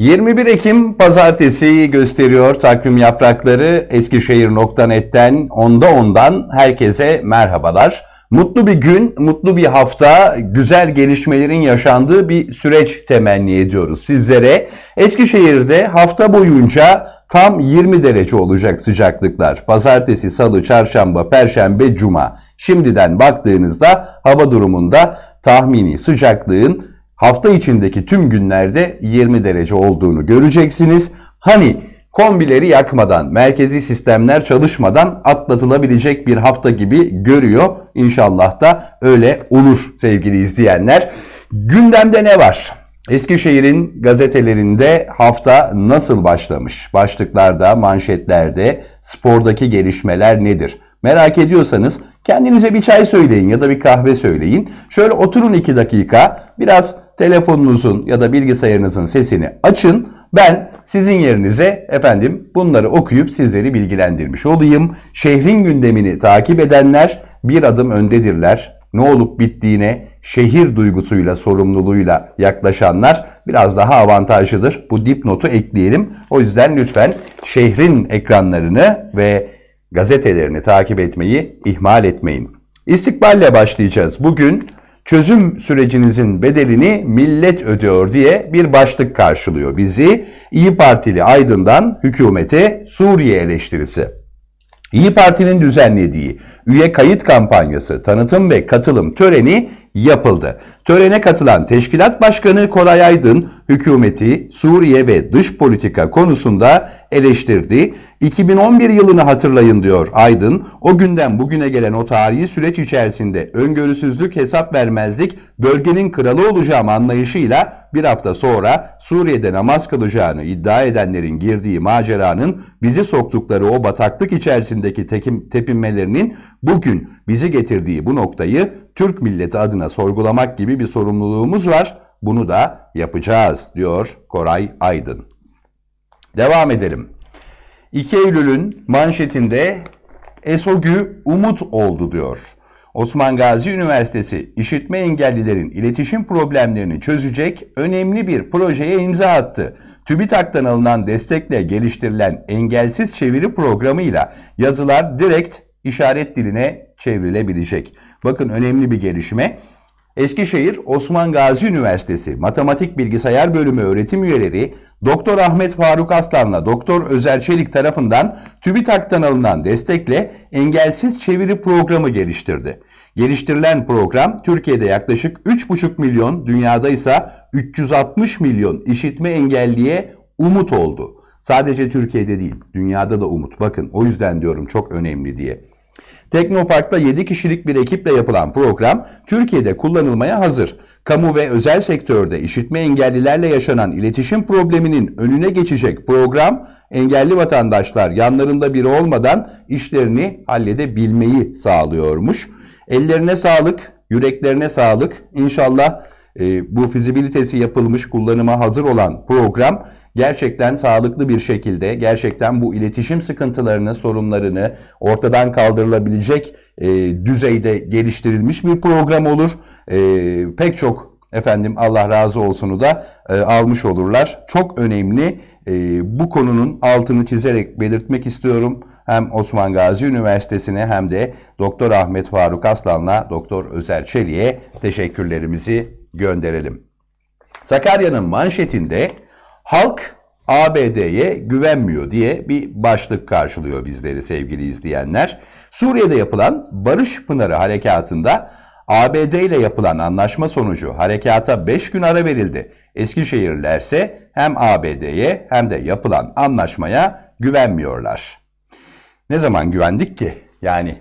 21 Ekim pazartesi gösteriyor takvim yaprakları Eskişehir.net'ten onda ondan herkese merhabalar. Mutlu bir gün, mutlu bir hafta, güzel gelişmelerin yaşandığı bir süreç temenni ediyoruz sizlere. Eskişehir'de hafta boyunca tam 20 derece olacak sıcaklıklar. Pazartesi, salı, çarşamba, perşembe, cuma. Şimdiden baktığınızda hava durumunda tahmini sıcaklığın hafta içindeki tüm günlerde 20 derece olduğunu göreceksiniz. Hani kombileri yakmadan, merkezi sistemler çalışmadan atlatılabilecek bir hafta gibi görüyor. İnşallah da öyle olur sevgili izleyenler. Gündemde ne var? Eskişehir'in gazetelerinde hafta nasıl başlamış? Başlıklarda, manşetlerde, spordaki gelişmeler nedir? Merak ediyorsanız kendinize bir çay söyleyin ya da bir kahve söyleyin. Şöyle oturun iki dakika, biraz telefonunuzun ya da bilgisayarınızın sesini açın. Ben sizin yerinize efendim bunları okuyup sizleri bilgilendirmiş olayım. Şehrin gündemini takip edenler bir adım öndedirler. Ne olup bittiğine şehir duygusuyla, sorumluluğuyla yaklaşanlar biraz daha avantajlıdır. Bu dipnotu ekleyelim. O yüzden lütfen şehrin ekranlarını ve gazetelerini takip etmeyi ihmal etmeyin. İstikballe başlayacağız. Bugün çözüm sürecinizin bedelini millet ödüyor diye bir başlık karşılıyor bizi. İyi Partili Aydın'dan hükümete Suriye eleştirisi. İyi Parti'nin düzenlediği üye kayıt kampanyası, tanıtım ve katılım töreni yapıldı. Törene katılan Teşkilat Başkanı Koray Aydın hükümeti Suriye ve dış politika konusunda eleştirdi. 2011 yılını hatırlayın diyor Aydın. O günden bugüne gelen o tarihi süreç içerisinde öngörüsüzlük, hesap vermezlik, bölgenin kralı olacağım anlayışıyla bir hafta sonra Suriye'de namaz kılacağını iddia edenlerin girdiği maceranın bizi soktukları o bataklık içerisindeki tepinmelerinin bugün bizi getirdiği bu noktayı Türk milleti adına sorgulamak gibi bir sorumluluğumuz var. Bunu da yapacağız diyor Koray Aydın. Devam edelim. 2 Eylül'ün manşetinde ESOGÜ umut oldu diyor. Osman Gazi Üniversitesi işitme engellilerin iletişim problemlerini çözecek önemli bir projeye imza attı. TÜBİTAK'tan alınan destekle geliştirilen engelsiz çeviri programıyla yazılar direkt işaret diline çevrilebilecek. Bakın önemli bir gelişme. Eskişehir Osman Gazi Üniversitesi Matematik Bilgisayar Bölümü öğretim üyeleri Doktor Ahmet Faruk Aslan'la Doktor Özer Çelik tarafından TÜBİTAK'tan alınan destekle engelsiz çeviri programı geliştirdi. Geliştirilen program Türkiye'de yaklaşık 3,5 milyon, dünyada ise 360 milyon işitme engelliye umut oldu. Sadece Türkiye'de değil, dünyada da umut. Bakın o yüzden diyorum çok önemli diye. Teknopark'ta 7 kişilik bir ekiple yapılan program Türkiye'de kullanılmaya hazır. Kamu ve özel sektörde işitme engellilerle yaşanan iletişim probleminin önüne geçecek program engelli vatandaşlar yanlarında biri olmadan işlerini halledebilmeyi sağlıyormuş. Ellerine sağlık, yüreklerine sağlık. İnşallah e, bu fizibilitesi yapılmış, kullanıma hazır olan program gerçekten sağlıklı bir şekilde, gerçekten bu iletişim sıkıntılarını, sorunlarını ortadan kaldırılabilecek e, düzeyde geliştirilmiş bir program olur. E, pek çok efendim Allah razı olsunu da e, almış olurlar. Çok önemli e, bu konunun altını çizerek belirtmek istiyorum. Hem Osman Gazi Üniversitesi'ne hem de Doktor Ahmet Faruk Aslan'la Doktor Özer Çelik'e teşekkürlerimizi gönderelim. Sakarya'nın manşetinde halk ABD'ye güvenmiyor diye bir başlık karşılıyor bizleri sevgili izleyenler. Suriye'de yapılan Barış Pınarı harekatında ABD ile yapılan anlaşma sonucu harekata 5 gün ara verildi. Eskişehirlerse hem ABD'ye hem de yapılan anlaşmaya güvenmiyorlar. Ne zaman güvendik ki? Yani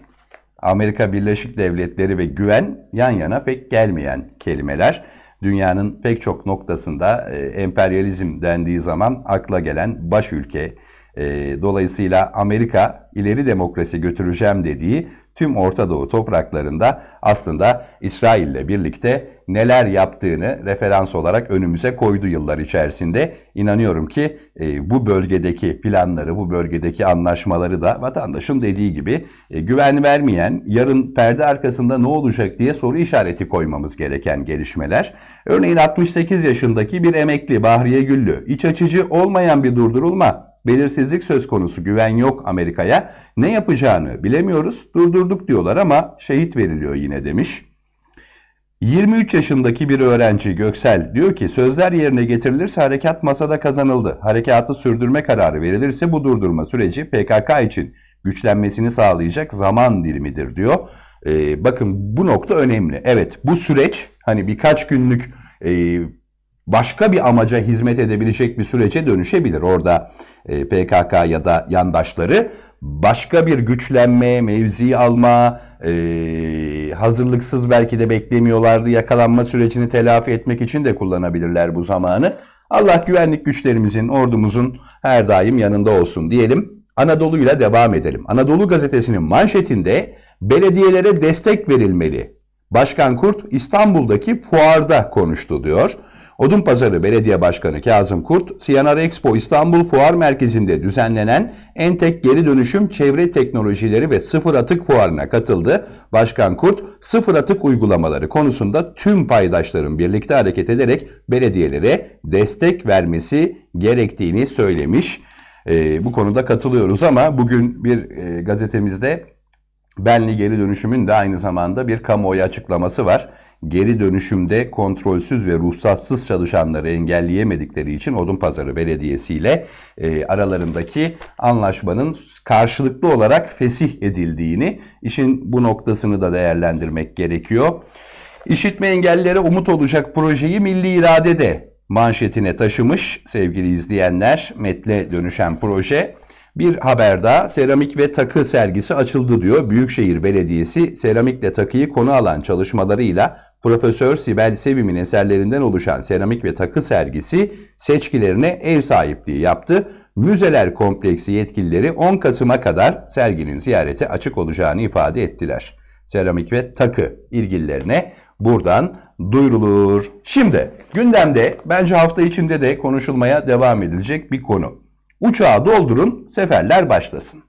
Amerika Birleşik Devletleri ve güven yan yana pek gelmeyen kelimeler. Dünyanın pek çok noktasında e, emperyalizm dendiği zaman akla gelen baş ülke, e, dolayısıyla Amerika ileri demokrasi götüreceğim dediği tüm Orta Doğu topraklarında aslında İsrail ile birlikte neler yaptığını referans olarak önümüze koydu yıllar içerisinde. İnanıyorum ki e, bu bölgedeki planları, bu bölgedeki anlaşmaları da vatandaşın dediği gibi e, güven vermeyen, yarın perde arkasında ne olacak diye soru işareti koymamız gereken gelişmeler. Örneğin 68 yaşındaki bir emekli Bahriye Güllü, iç açıcı olmayan bir durdurulma belirsizlik söz konusu güven yok Amerika'ya. Ne yapacağını bilemiyoruz durdurduk diyorlar ama şehit veriliyor yine demiş. 23 yaşındaki bir öğrenci Göksel diyor ki sözler yerine getirilirse harekat masada kazanıldı. Harekatı sürdürme kararı verilirse bu durdurma süreci PKK için güçlenmesini sağlayacak zaman dilimidir diyor. Ee, bakın bu nokta önemli. Evet bu süreç hani birkaç günlük e, başka bir amaca hizmet edebilecek bir sürece dönüşebilir. Orada e, PKK ya da yandaşları başka bir güçlenme, mevzi alma, e, hazırlıksız belki de beklemiyorlardı yakalanma sürecini telafi etmek için de kullanabilirler bu zamanı. Allah güvenlik güçlerimizin, ordumuzun her daim yanında olsun diyelim. Anadolu'yla devam edelim. Anadolu gazetesinin manşetinde belediyelere destek verilmeli. Başkan Kurt İstanbul'daki fuarda konuştu diyor. Odun Pazarı Belediye Başkanı Kazım Kurt, Siyanar Expo İstanbul Fuar Merkezi'nde düzenlenen Entek Geri Dönüşüm Çevre Teknolojileri ve Sıfır Atık Fuarına katıldı. Başkan Kurt, sıfır atık uygulamaları konusunda tüm paydaşların birlikte hareket ederek belediyelere destek vermesi gerektiğini söylemiş. E, bu konuda katılıyoruz ama bugün bir e, gazetemizde Benli Geri Dönüşüm'ün de aynı zamanda bir kamuoyu açıklaması var geri dönüşümde kontrolsüz ve ruhsatsız çalışanları engelleyemedikleri için odun pazarı Belediyesi ile e, aralarındaki anlaşmanın karşılıklı olarak fesih edildiğini, işin bu noktasını da değerlendirmek gerekiyor. İşitme engellilere umut olacak projeyi milli de manşetine taşımış sevgili izleyenler metle dönüşen proje. Bir haber seramik ve takı sergisi açıldı diyor. Büyükşehir Belediyesi seramikle takıyı konu alan çalışmalarıyla Profesör Sibel Sevim'in eserlerinden oluşan seramik ve takı sergisi seçkilerine ev sahipliği yaptı. Müzeler Kompleksi yetkilileri 10 Kasım'a kadar serginin ziyarete açık olacağını ifade ettiler. Seramik ve takı ilgililerine buradan duyurulur. Şimdi gündemde bence hafta içinde de konuşulmaya devam edilecek bir konu. Uçağı doldurun, seferler başlasın.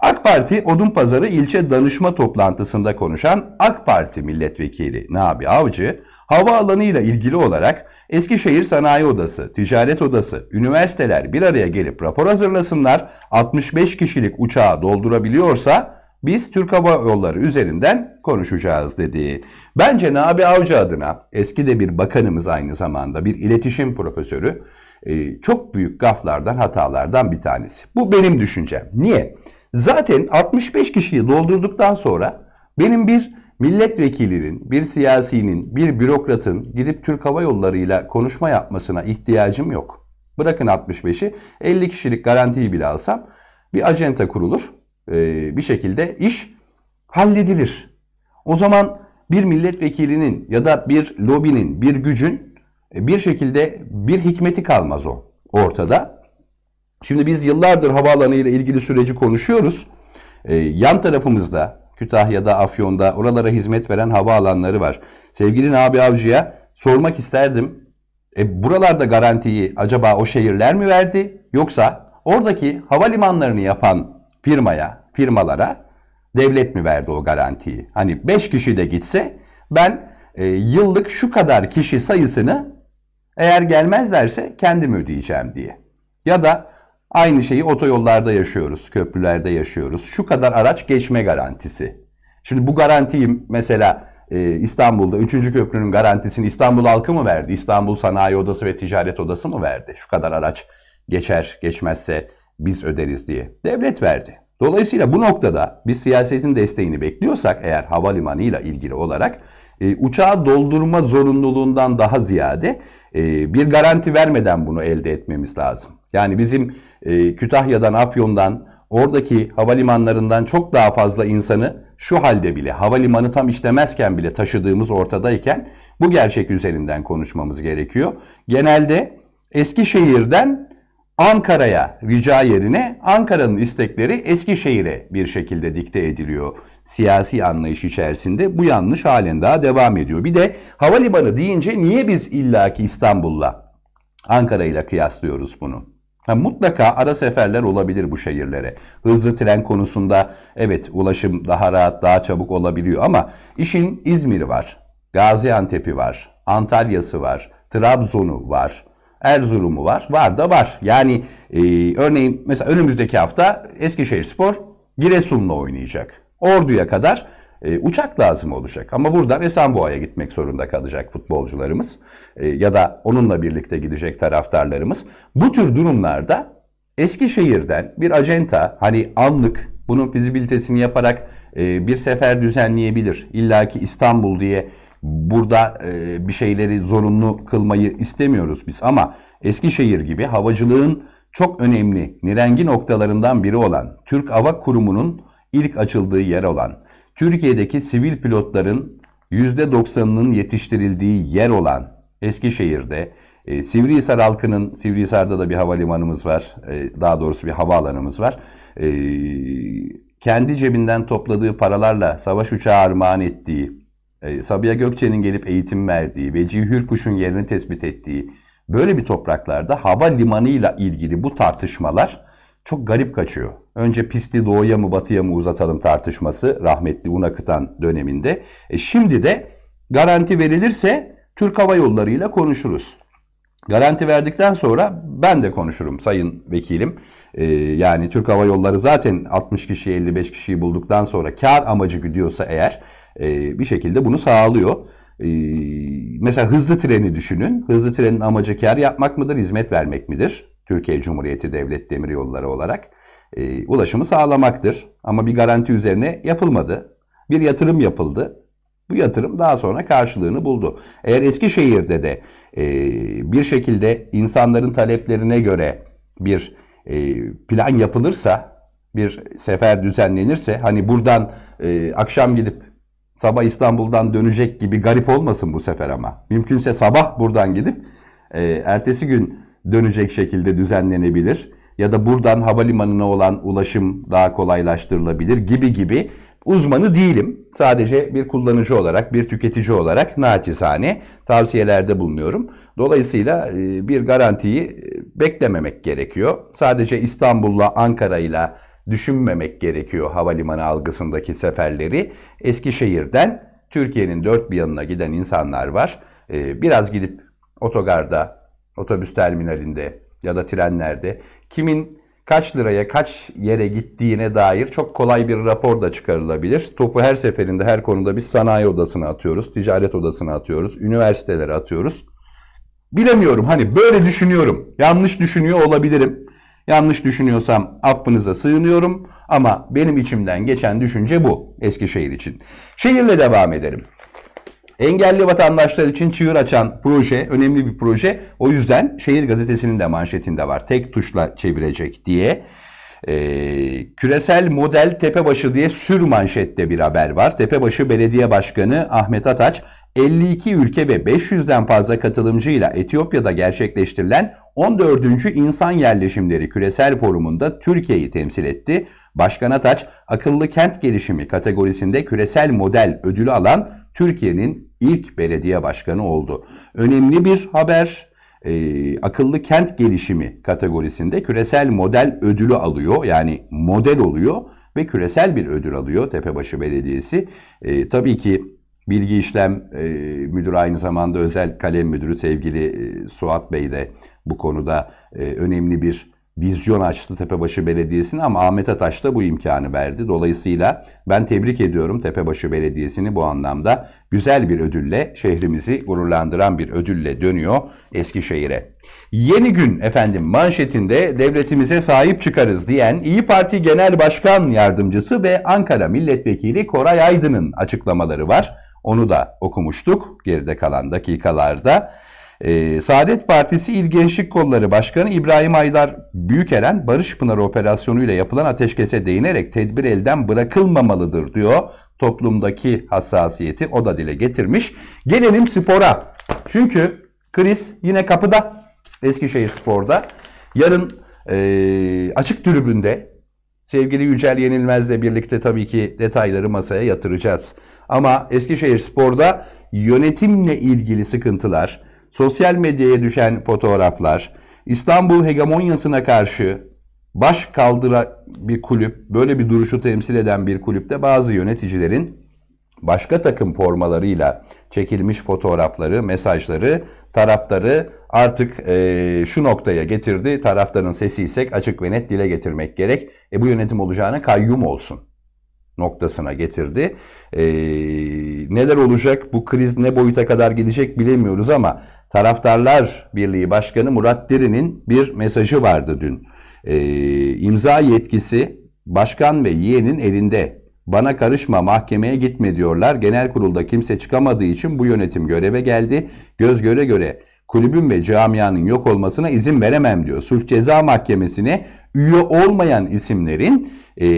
AK Parti Odun Pazarı ilçe danışma toplantısında konuşan AK Parti milletvekili Nabi Avcı, havaalanı ile ilgili olarak Eskişehir Sanayi Odası, Ticaret Odası, üniversiteler bir araya gelip rapor hazırlasınlar, 65 kişilik uçağı doldurabiliyorsa biz Türk Hava Yolları üzerinden konuşacağız dedi. Bence Nabi Avcı adına eski de bir bakanımız aynı zamanda bir iletişim profesörü e, çok büyük gaflardan hatalardan bir tanesi. Bu benim düşüncem. Niye? Zaten 65 kişiyi doldurduktan sonra benim bir milletvekilinin, bir siyasinin, bir bürokratın gidip Türk Hava Yolları ile konuşma yapmasına ihtiyacım yok. Bırakın 65'i 50 kişilik garantiyi bile alsam bir acenta kurulur. E, bir şekilde iş halledilir. O zaman bir milletvekilinin ya da bir lobinin, bir gücün e, bir şekilde bir hikmeti kalmaz o ortada. Şimdi biz yıllardır havaalanı ile ilgili süreci konuşuyoruz. Ee, yan tarafımızda Kütahya'da, Afyon'da oralara hizmet veren havaalanları var. Sevgili Nabi Avcı'ya sormak isterdim. E, buralarda garantiyi acaba o şehirler mi verdi yoksa oradaki havalimanlarını yapan firmaya, firmalara devlet mi verdi o garantiyi? Hani 5 kişi de gitse ben e, yıllık şu kadar kişi sayısını eğer gelmezlerse kendim ödeyeceğim diye. Ya da Aynı şeyi otoyollarda yaşıyoruz, köprülerde yaşıyoruz. Şu kadar araç geçme garantisi. Şimdi bu garantiyi mesela e, İstanbul'da 3. köprünün garantisini İstanbul halkı mı verdi? İstanbul Sanayi Odası ve Ticaret Odası mı verdi? Şu kadar araç geçer, geçmezse biz öderiz diye. Devlet verdi. Dolayısıyla bu noktada biz siyasetin desteğini bekliyorsak eğer havalimanıyla ilgili olarak e, uçağı doldurma zorunluluğundan daha ziyade e, bir garanti vermeden bunu elde etmemiz lazım. Yani bizim ee, Kütahya'dan, Afyon'dan, oradaki havalimanlarından çok daha fazla insanı şu halde bile havalimanı tam işlemezken bile taşıdığımız ortadayken bu gerçek üzerinden konuşmamız gerekiyor. Genelde Eskişehir'den Ankara'ya rica yerine Ankara'nın istekleri Eskişehir'e bir şekilde dikte ediliyor. Siyasi anlayış içerisinde bu yanlış halen daha devam ediyor. Bir de havalimanı deyince niye biz illaki İstanbul'la Ankara ile kıyaslıyoruz bunu? Ha, mutlaka ara seferler olabilir bu şehirlere. Hızlı tren konusunda evet ulaşım daha rahat, daha çabuk olabiliyor ama işin İzmir'i var, Gaziantep'i var, Antalya'sı var, Trabzon'u var, Erzurum'u var, var da var. Yani e, örneğin mesela önümüzdeki hafta Eskişehir Spor Giresun'la oynayacak. Ordu'ya kadar e, uçak lazım olacak. Ama buradan Esenboğa'ya gitmek zorunda kalacak futbolcularımız e, ya da onunla birlikte gidecek taraftarlarımız. Bu tür durumlarda Eskişehir'den bir acenta hani anlık bunun fizibilitesini yaparak e, bir sefer düzenleyebilir. İlla ki İstanbul diye burada e, bir şeyleri zorunlu kılmayı istemiyoruz biz ama Eskişehir gibi havacılığın çok önemli nirengi noktalarından biri olan Türk Hava Kurumu'nun ilk açıldığı yer olan Türkiye'deki sivil pilotların %90'ının yetiştirildiği yer olan Eskişehir'de e, Sivrihisar halkının, Sivrihisar'da da bir havalimanımız var, e, daha doğrusu bir havaalanımız var. E, kendi cebinden topladığı paralarla savaş uçağı armağan ettiği, e, Sabiha Gökçe'nin gelip eğitim verdiği, Vecihi Hürkuş'un yerini tespit ettiği, böyle bir topraklarda havalimanıyla ilgili bu tartışmalar çok garip kaçıyor. Önce pisti doğuya mı batıya mı uzatalım tartışması rahmetli Unakıtan döneminde. E şimdi de garanti verilirse Türk Hava Yolları ile konuşuruz. Garanti verdikten sonra ben de konuşurum sayın vekilim. Ee, yani Türk Hava Yolları zaten 60 kişi 55 kişiyi bulduktan sonra kar amacı gidiyorsa eğer e, bir şekilde bunu sağlıyor. Ee, mesela hızlı treni düşünün. Hızlı trenin amacı kar yapmak mıdır, hizmet vermek midir? Türkiye Cumhuriyeti Devlet Demiryolları olarak e, ulaşımı sağlamaktır. Ama bir garanti üzerine yapılmadı. Bir yatırım yapıldı. Bu yatırım daha sonra karşılığını buldu. Eğer Eskişehir'de de e, bir şekilde insanların taleplerine göre bir e, plan yapılırsa, bir sefer düzenlenirse, hani buradan e, akşam gidip sabah İstanbul'dan dönecek gibi garip olmasın bu sefer ama. Mümkünse sabah buradan gidip e, ertesi gün dönecek şekilde düzenlenebilir ya da buradan havalimanına olan ulaşım daha kolaylaştırılabilir gibi gibi uzmanı değilim. Sadece bir kullanıcı olarak, bir tüketici olarak naçizane tavsiyelerde bulunuyorum. Dolayısıyla e, bir garantiyi e, beklememek gerekiyor. Sadece İstanbul'la Ankara'yla düşünmemek gerekiyor havalimanı algısındaki seferleri. Eskişehir'den Türkiye'nin dört bir yanına giden insanlar var. E, biraz gidip otogarda otobüs terminalinde ya da trenlerde kimin kaç liraya kaç yere gittiğine dair çok kolay bir rapor da çıkarılabilir. Topu her seferinde her konuda biz sanayi odasına atıyoruz, ticaret odasına atıyoruz, üniversitelere atıyoruz. Bilemiyorum hani böyle düşünüyorum. Yanlış düşünüyor olabilirim. Yanlış düşünüyorsam affınıza sığınıyorum ama benim içimden geçen düşünce bu Eskişehir için. Şehirle devam edelim. Engelli vatandaşlar için çığır açan proje, önemli bir proje. O yüzden Şehir Gazetesi'nin de manşetinde var. Tek tuşla çevirecek diye. Ee, küresel model Tepebaşı diye sür manşette bir haber var. Tepebaşı Belediye Başkanı Ahmet Ataç 52 ülke ve 500'den fazla katılımcıyla Etiyopya'da gerçekleştirilen 14. İnsan Yerleşimleri Küresel Forumunda Türkiye'yi temsil etti. Başkan Ataç akıllı kent gelişimi kategorisinde küresel model ödülü alan Türkiye'nin ilk belediye başkanı oldu. Önemli bir haber. E, akıllı kent gelişimi kategorisinde küresel model ödülü alıyor. Yani model oluyor ve küresel bir ödül alıyor Tepebaşı Belediyesi. E, tabii ki Bilgi İşlem e, Müdürü aynı zamanda Özel Kalem Müdürü sevgili e, Suat Bey de bu konuda e, önemli bir vizyon açtı Tepebaşı Belediyesi'ne ama Ahmet Ataş da bu imkanı verdi. Dolayısıyla ben tebrik ediyorum Tepebaşı Belediyesi'ni bu anlamda güzel bir ödülle şehrimizi gururlandıran bir ödülle dönüyor Eskişehir'e. Yeni gün efendim manşetinde devletimize sahip çıkarız diyen İyi Parti Genel Başkan Yardımcısı ve Ankara Milletvekili Koray Aydın'ın açıklamaları var. Onu da okumuştuk geride kalan dakikalarda. E, Saadet Partisi İl Gençlik Kolları Başkanı İbrahim Aydar büyükelen Barış Pınarı operasyonuyla yapılan ateşkese değinerek tedbir elden bırakılmamalıdır diyor. Toplumdaki hassasiyeti o da dile getirmiş. Gelelim spora. Çünkü kriz yine kapıda Eskişehir Spor'da. Yarın e, açık tribünde sevgili Yücel Yenilmez'le birlikte tabii ki detayları masaya yatıracağız. Ama Eskişehir Spor'da yönetimle ilgili sıkıntılar, sosyal medyaya düşen fotoğraflar, İstanbul hegemonyasına karşı baş kaldıra bir kulüp, böyle bir duruşu temsil eden bir kulüpte bazı yöneticilerin başka takım formalarıyla çekilmiş fotoğrafları, mesajları, taraftarı artık e, şu noktaya getirdi. Taraftarın sesi ise açık ve net dile getirmek gerek. E, bu yönetim olacağına kayyum olsun noktasına getirdi. E, neler olacak bu kriz ne boyuta kadar gidecek bilemiyoruz ama Taraftarlar Birliği Başkanı Murat Derin'in bir mesajı vardı dün. E, imza yetkisi başkan ve yeğenin elinde. Bana karışma mahkemeye gitme diyorlar. Genel kurulda kimse çıkamadığı için bu yönetim göreve geldi. Göz göre göre kulübün ve camianın yok olmasına izin veremem diyor. Sulh Ceza Mahkemesi'ne üye olmayan isimlerin e,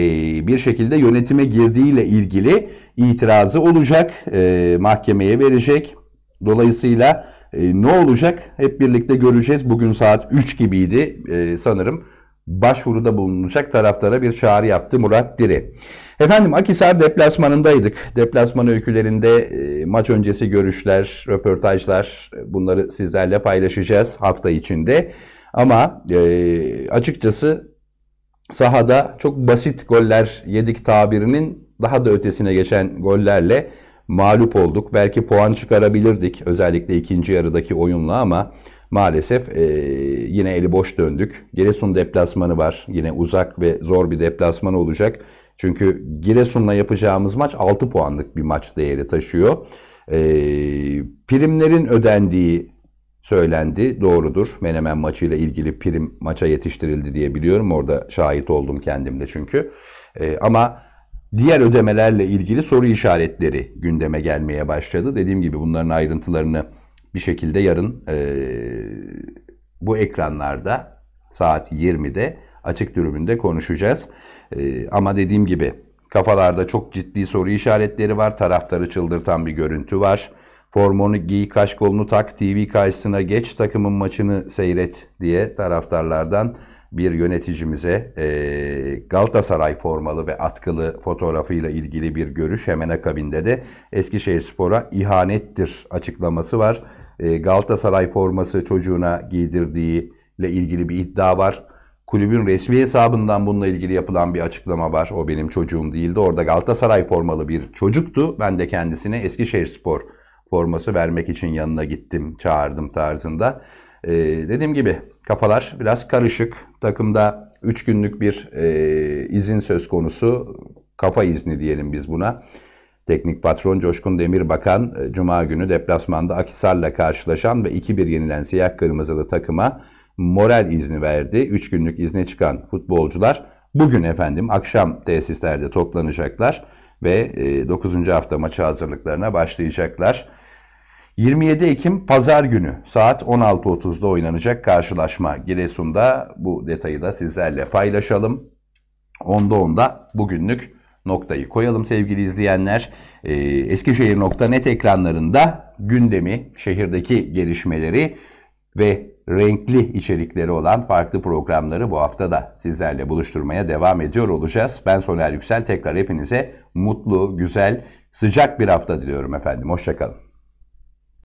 bir şekilde yönetime girdiğiyle ilgili itirazı olacak, e, mahkemeye verecek. Dolayısıyla e, ne olacak hep birlikte göreceğiz. Bugün saat 3 gibiydi e, sanırım başvuruda bulunacak taraflara bir çağrı yaptı Murat Diri. Efendim Akisar deplasmanındaydık. Deplasman öykülerinde e, maç öncesi görüşler, röportajlar e, bunları sizlerle paylaşacağız hafta içinde. Ama e, açıkçası sahada çok basit goller yedik tabirinin daha da ötesine geçen gollerle mağlup olduk. Belki puan çıkarabilirdik özellikle ikinci yarıdaki oyunla ama maalesef e, yine eli boş döndük. Giresun deplasmanı var. Yine uzak ve zor bir deplasman olacak. Çünkü Giresun'la yapacağımız maç 6 puanlık bir maç değeri taşıyor. E, primlerin ödendiği söylendi. Doğrudur. Menemen maçıyla ilgili prim maça yetiştirildi diye biliyorum. Orada şahit oldum kendimde çünkü. E, ama diğer ödemelerle ilgili soru işaretleri gündeme gelmeye başladı. Dediğim gibi bunların ayrıntılarını bir şekilde yarın e, bu ekranlarda saat 20'de açık dürümünde konuşacağız. E, ama dediğim gibi kafalarda çok ciddi soru işaretleri var. Taraftarı çıldırtan bir görüntü var. Formunu giy, kaş kolunu tak, TV karşısına geç, takımın maçını seyret diye taraftarlardan bir yöneticimize e, Galatasaray formalı ve atkılı fotoğrafıyla ilgili bir görüş hemen akabinde de Eskişehir Spor'a ihanettir açıklaması var. E, Galatasaray forması çocuğuna giydirdiği ile ilgili bir iddia var. Kulübün resmi hesabından bununla ilgili yapılan bir açıklama var. O benim çocuğum değildi. Orada Galatasaray formalı bir çocuktu. Ben de kendisine Eskişehir Spor forması vermek için yanına gittim, çağırdım tarzında. E, dediğim gibi kafalar biraz karışık. Takımda 3 günlük bir e, izin söz konusu. Kafa izni diyelim biz buna. Teknik patron Coşkun Demirbakan e, Cuma günü deplasmanda Akisar'la karşılaşan ve 2-1 yenilen siyah kırmızılı takıma moral izni verdi. 3 günlük izne çıkan futbolcular bugün efendim akşam tesislerde toplanacaklar ve 9. E, hafta maçı hazırlıklarına başlayacaklar. 27 Ekim Pazar günü saat 16.30'da oynanacak karşılaşma Giresun'da bu detayı da sizlerle paylaşalım. Onda onda bugünlük noktayı koyalım sevgili izleyenler. Ee, Eskişehir.net ekranlarında gündemi, şehirdeki gelişmeleri ve renkli içerikleri olan farklı programları bu hafta da sizlerle buluşturmaya devam ediyor olacağız. Ben Soner Yüksel tekrar hepinize mutlu, güzel, sıcak bir hafta diliyorum efendim. Hoşçakalın.